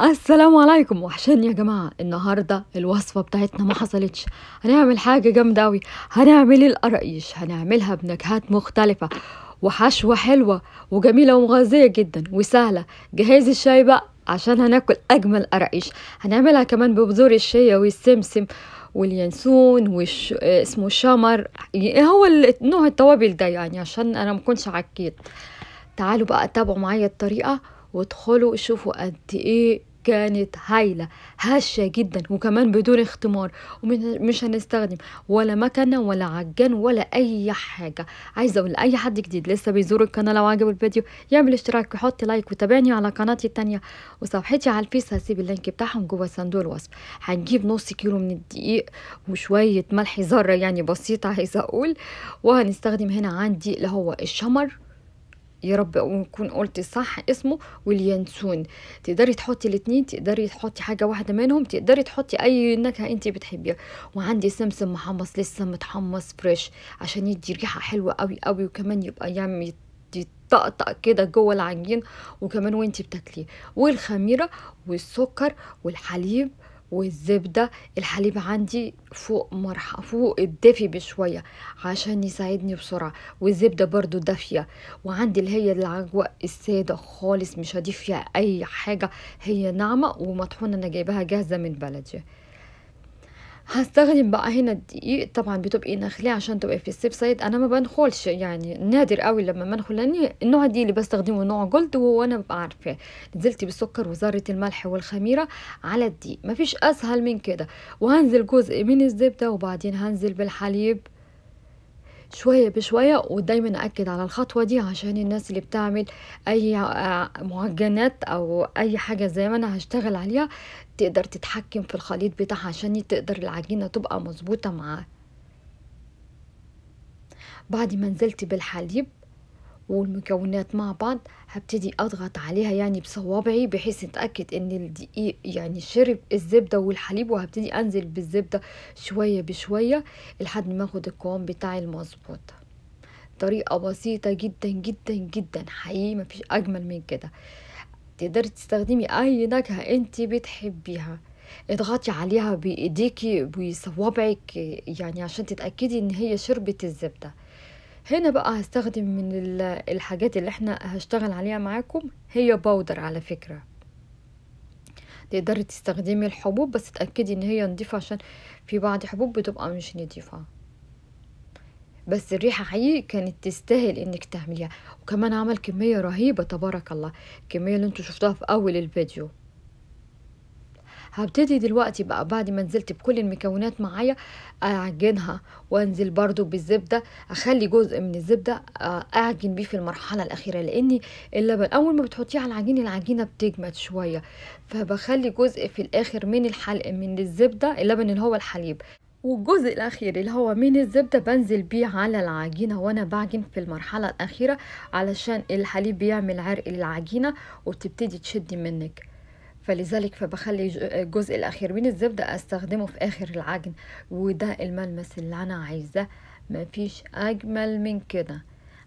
السلام عليكم وحشاني يا جماعة النهاردة الوصفة بتاعتنا ما حصلتش هنعمل حاجة جامدة أوي هنعمل القرقيش هنعملها بنكهات مختلفة وحشوة حلوة وجميلة ومغذية جدا وسهلة جهزي الشاي بقى عشان هناكل أجمل قرقيش هنعملها كمان ببذور الشيا والسمسم واليانسون وش اسمه الشمر هو نوع التوابل ده يعني عشان أنا مكونش عكيت تعالوا بقى تابعوا معايا الطريقة وادخلوا شوفوا قد ايه كانت هايلة هشة جدا وكمان بدون اختمار ومش هنستخدم ولا مكنة ولا عجان ولا أي حاجة عايزة أقول لأي حد جديد لسه بيزور القناة لو عجبه الفيديو يعمل اشتراك ويحط لايك وتابعني على قناتي التانية وصفحتي على الفيس هسيب اللينك بتاعهم جوه صندوق الوصف هنجيب نص كيلو من الدقيق وشوية ملح ذرة يعني بسيطة عايزة أقول وهنستخدم هنا عندي اللي هو الشمر يا رب ونكون قلت صح اسمه واليانسون تقدري تحطي الاتنين تقدري تحطي حاجه واحده منهم تقدري تحطي اي نكهه انت بتحبيها وعندي سمسم محمص لسه متحمص فريش عشان يدي ريحه حلوه قوي قوي وكمان يبقى يعمل يطقطق كده جوه العجين وكمان وانت بتاكليه والخميره والسكر والحليب والزبدة الحليب عندي فوق مرح فوق الدافي بشوية عشان يساعدني بسرعة والزبدة برضو دافية وعندي اللي هي العجوة السادة خالص مش هضيف فيها اي حاجة هي ناعمة ومطحونة انا جايبها جاهزة من بلدي هستخدم بقى هنا الدقيق طبعا بتبقي نخليه عشان تبقي في السيف سايد انا ما بنخلش يعني نادر قوي لما بنخل لاني النوع دي اللي بستخدمه نوع جولد وهو انا ببقى عارفاه نزلت بالسكر وذره الملح والخميره على الدقيق مفيش اسهل من كده وهنزل جزء من الزبده وبعدين هنزل بالحليب شوية بشوية ودايما أكد على الخطوة دي عشان الناس اللي بتعمل أي آه، معجنات أو أي حاجة زي ما أنا هشتغل عليها تقدر تتحكم في الخليط بتاعها عشان تقدر العجينة تبقى مظبوطة معاه بعد ما نزلت بالحليب والمكونات مع بعض هبتدي اضغط عليها يعني بصوابعي بحيث اتاكد ان الدقيق يعني شرب الزبده والحليب وهبتدي انزل بالزبده شويه بشويه لحد ما اخد القوام بتاعي المظبوط طريقه بسيطه جدا جدا جدا حقيقي مفيش اجمل من كده تقدري تستخدمي اي نكهه انت بتحبيها اضغطي عليها بايديكي بصوابعك يعني عشان تتاكدي ان هي شربت الزبده هنا بقى هستخدم من الحاجات اللي احنا هشتغل عليها معاكم هي باودر على فكرة تقدري تستخدمي الحبوب بس تأكدي ان هي نضيفة عشان في بعض حبوب بتبقى مش نضيفة بس الريحة حقيقي كانت تستاهل انك تعمليها وكمان عمل كمية رهيبة تبارك الله الكمية اللي انتوا شفتوها في اول الفيديو هبتدي دلوقتي بقى بعد ما نزلت بكل المكونات معايا اعجنها وانزل برضو بالزبده اخلي جزء من الزبده آه، اعجن بيه في المرحله الاخيره لان اللبن اول ما بتحطيه على العجين العجينه بتجمد شويه فبخلي جزء في الاخر من الحلق من الزبده اللبن اللي هو الحليب والجزء الاخير اللي هو من الزبده بنزل بيه على العجينه وانا بعجن في المرحله الاخيره علشان الحليب بيعمل عرق للعجينه وبتبتدي تشدي منك فلذلك فبخلي الجزء الأخير من الزبدة أستخدمه في آخر العجن وده الملمس اللي أنا عايزاه مفيش أجمل من كده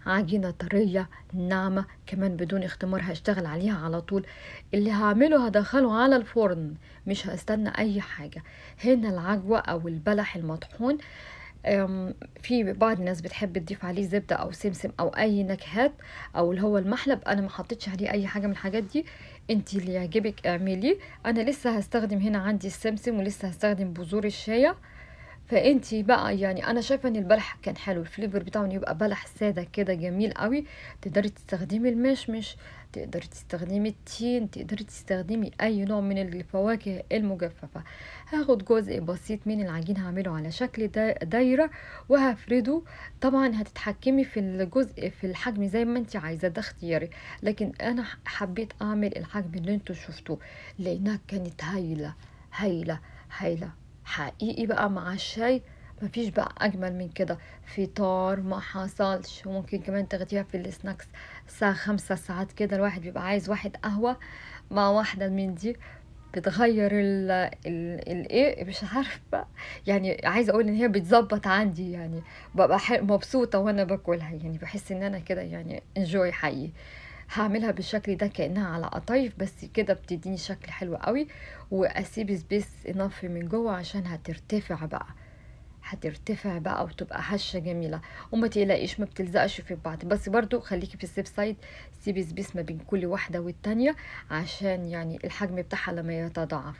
عجينة طرية ناعمة كمان بدون اختمار هشتغل عليها على طول اللي هعمله هدخله على الفرن مش هستنى أي حاجة هنا العجوة أو البلح المطحون في بعض الناس بتحب تضيف عليه زبدة أو سمسم أو أي نكهات أو اللي هو المحلب أنا ما حطيتش عليه أي حاجة من الحاجات دي انت اللي يعجبك اعمليه انا لسه هستخدم هنا عندي السمسم ولسه هستخدم بذور الشيا فانت بقى يعني انا شايفه ان البلح كان حلو الفليفر بتاعه يبقى بلح ساده كده جميل قوي تقدري تستخدمي المشمش تقدري تستخدمي التين تقدري تستخدمي اي نوع من الفواكه المجففه هاخد جزء بسيط من العجين هعمله على شكل دايره وهفرده طبعا هتتحكمي في الجزء في الحجم زي ما انت عايزه ده اختياري لكن انا حبيت اعمل الحجم اللي انتوا شفتوه لانها كانت هايله هايله هايله حقيقي بقى مع الشاي مفيش بقى اجمل من كده فطار ما حصلش وممكن كمان تاخديها في السناكس ساعة خمسة ساعات كده الواحد بيبقى عايز واحد قهوه مع واحده من دي بتغير ال الايه مش عارفه يعني عايزه اقول ان هي بتظبط عندي يعني ببقى مبسوطه وانا باكلها يعني بحس ان انا كده يعني انجوي حقيقي هعملها بالشكل ده كانها على قطايف بس كده بتديني شكل حلو قوي واسيب سبيس انف من جوه عشان هترتفع بقى هترتفع بقى وتبقى هشه جميله وما تقلقيش ما بتلزقش في بعض بس برضو خليكي في السيف سايد سيبي سبيس ما بين كل واحده والتانيه عشان يعني الحجم بتاعها لما يتضاعف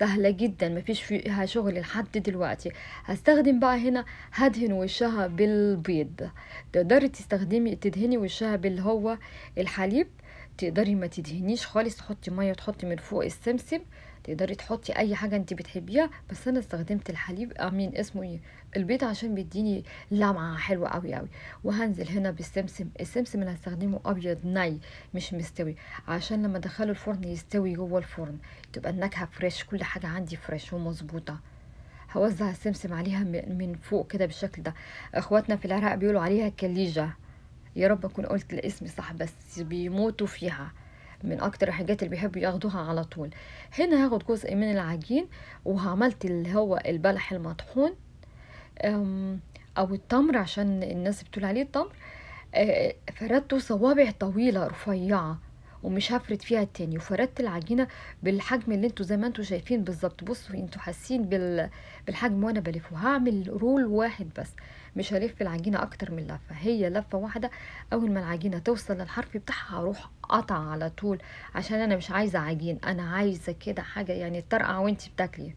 سهلة جدا ما فيش فيها شغل لحد دلوقتي هستخدم بقى هنا هدهن وشها بالبيض تقدري تستخدمي تدهني وشها باللي هو الحليب تقدري ما تدهنيش خالص تحطي ميه وتحطي من فوق السمسم تقدري تحطي اي حاجه انت بتحبيها بس انا استخدمت الحليب امين اسمه ايه البيض عشان بيديني لمعه حلوه قوي قوي وهنزل هنا بالسمسم السمسم اللي هستخدمه ابيض ني مش مستوي عشان لما ادخله الفرن يستوي جوه الفرن تبقى النكهه فريش كل حاجه عندي فريش ومظبوطه هوزع السمسم عليها من فوق كده بالشكل ده اخواتنا في العراق بيقولوا عليها كليجه يا رب اكون قلت الاسم صح بس بيموتوا فيها من اكتر الحاجات اللي بيحبوا ياخدوها على طول هنا هاخد جزء من العجين وعملت اللي هو البلح المطحون او التمر عشان الناس بتقول عليه التمر آه، فردته صوابع طويله رفيعه ومش هفرد فيها التاني وفردت العجينه بالحجم اللي انتوا زي ما انتوا شايفين بالظبط بصوا انتوا حاسين بال... بالحجم وانا بلفه هعمل رول واحد بس مش هلف العجينه اكتر من لفه هي لفه واحده اول ما العجينه توصل للحرف بتاعها هروح قطع على طول عشان انا مش عايزه عجين انا عايزه كده حاجه يعني ترقع وانت بتاكلي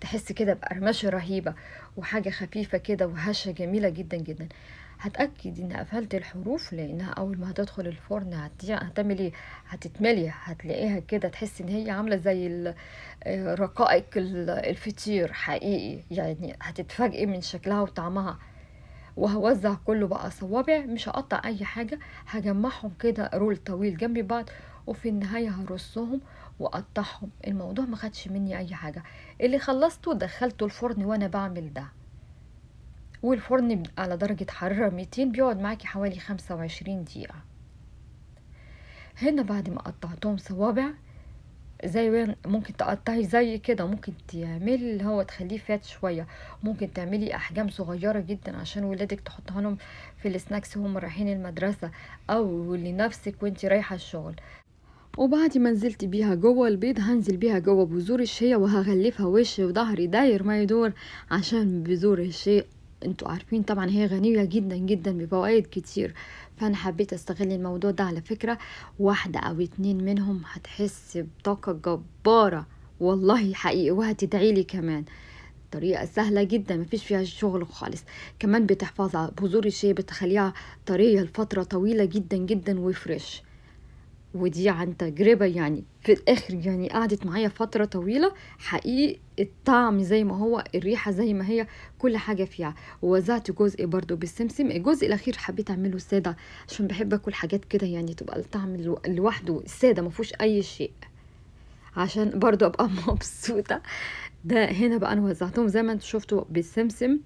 تحس كده بقرمشه رهيبه وحاجه خفيفه كده وهشه جميله جدا جدا هتأكد ان قفلت الحروف لانها اول ما هتدخل الفرن هتعملي هتعمل ايه هتتملي هتلاقيها كده تحس ان هي عامله زي آه، رقائق الفطير حقيقي يعني هتتفاجئي من شكلها وطعمها وهوزع كله بقى صوابع مش هقطع اي حاجه هجمعهم كده رول طويل جنب بعض وفي النهايه هرصهم واقطعهم الموضوع ما خدش مني اي حاجه اللي خلصته دخلته الفرن وانا بعمل ده والفرن على درجة حرارة 200 بيقعد معاكي حوالي 25 دقيقة هنا بعد ما قطعتهم صوابع زي ممكن تقطعي زي كده ممكن تعملي اللي هو تخليه فات شوية ممكن تعملي أحجام صغيرة جدا عشان ولادك تحطها لهم في السناكس وهم رايحين المدرسة أو لنفسك وانت رايحة الشغل وبعد ما نزلت بيها جوه البيض هنزل بيها جوه بذور الشيا وهغلفها وش وظهري داير ما يدور عشان بذور الشيا انتوا عارفين طبعا هي غنية جدا جدا بفوائد كتير فانا حبيت استغل الموضوع ده على فكرة واحدة او اتنين منهم هتحس بطاقة جبارة والله حقيقي وهتدعي لي كمان طريقة سهلة جدا مفيش فيها شغل خالص كمان بتحفظها بذور الشيا بتخليها طرية لفترة طويلة جدا جدا وفريش ودي عن تجربة يعني في الاخر يعني قعدت معايا فترة طويلة حقيقي الطعم زي ما هو الريحة زي ما هي كل حاجة فيها ووزعت جزء برضو بالسمسم الجزء الاخير حبيت اعمله سادة عشان بحب اكل حاجات كده يعني تبقى الطعم لوحده سادة مفوش اي شيء عشان برضو ابقى مبسوطة ده هنا بقى انا وزعتهم زي ما انتم شفتوا بالسمسم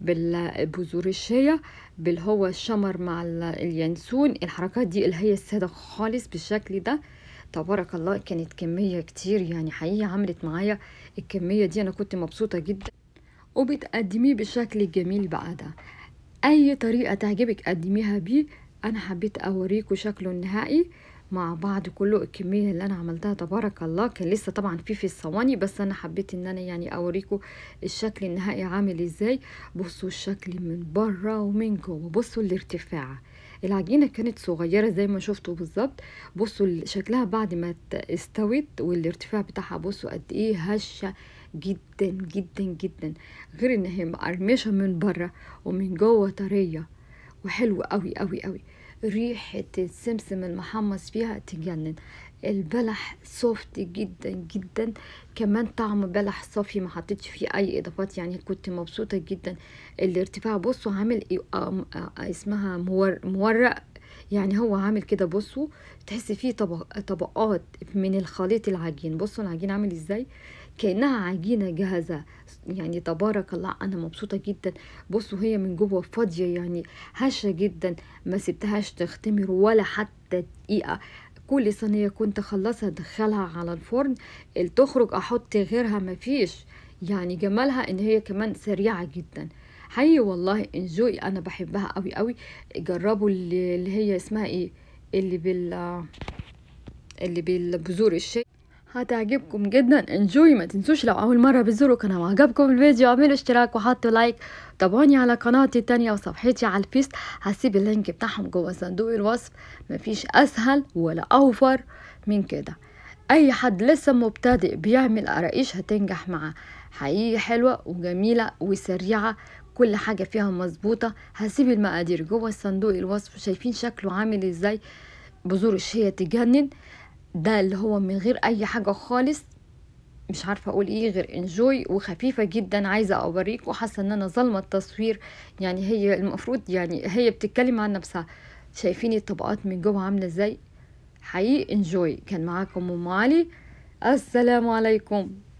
بالبذور الشيا بالهو الشمر مع اليانسون الحركات دي اللي هي الساده خالص بالشكل ده تبارك الله كانت كمية كتير يعني حقيقة عملت معايا الكمية دي أنا كنت مبسوطة جدا وبتقدميه بالشكل الجميل بقى ده أي طريقة تعجبك قدميها بيه أنا حبيت أوريكوا شكله النهائي مع بعض كله الكميه اللي انا عملتها تبارك الله كان لسه طبعا في في الصواني بس انا حبيت ان انا يعني اوريكم الشكل النهائي عامل ازاي بصوا الشكل من بره ومن جوه بصوا الارتفاع العجينة كانت صغيرة زي ما شفتوا بالظبط بصوا شكلها بعد ما استوت والارتفاع بتاعها بصوا قد ايه هشة جدا جدا جدا غير ان هي مقرمشة من بره ومن جوه طرية وحلوة قوي قوي قوي ريحة السمسم المحمص فيها تجنن البلح سوفت جدا جدا كمان طعم بلح صافي ما حطيتش فيه اي اضافات يعني كنت مبسوطه جدا الارتفاع بصوا عامل إيه؟ آه، آه، اسمها مورق يعني هو عامل كده بصوا تحس فيه طبق طبقات من الخليط العجين بصوا العجين عامل ازاي كانها عجينه جاهزه يعني تبارك الله انا مبسوطه جدا بصوا هي من جوه فاضيه يعني هشه جدا ما سبتهاش تختمر ولا حتى دقيقه كل صينيه كنت اخلصها ادخلها على الفرن تخرج احط غيرها مفيش يعني جمالها ان هي كمان سريعه جدا حقيقي والله انجوي انا بحبها قوي قوي جربوا اللي, اللي هي اسمها ايه اللي بال اللي بالبذور الشاي هتعجبكم جدا انجوي ما تنسوش لو اول مره بتزوروا قناه وعجبكم الفيديو اعملوا اشتراك وحطوا لايك تابعوني على قناتي التانية وصفحتي على الفيس هسيب اللينك بتاعهم جوه صندوق الوصف مفيش اسهل ولا اوفر من كده اي حد لسه مبتدئ بيعمل قراقيش هتنجح معاه حقيقي حلوه وجميله وسريعه كل حاجة فيها مظبوطة هسيب المقادير جوه الصندوق الوصف شايفين شكله عامل ازاي بزور الشيا تجنن ده اللي هو من غير اي حاجة خالص مش عارفه اقول ايه غير انجوي وخفيفه جدا عايزه اوريكم حاسه ان انا ظلمة التصوير يعني هي المفروض يعني هي بتتكلم عن نفسها شايفين الطبقات من جوه عامله ازاي حقيقي انجوي كان معاكم ام علي السلام عليكم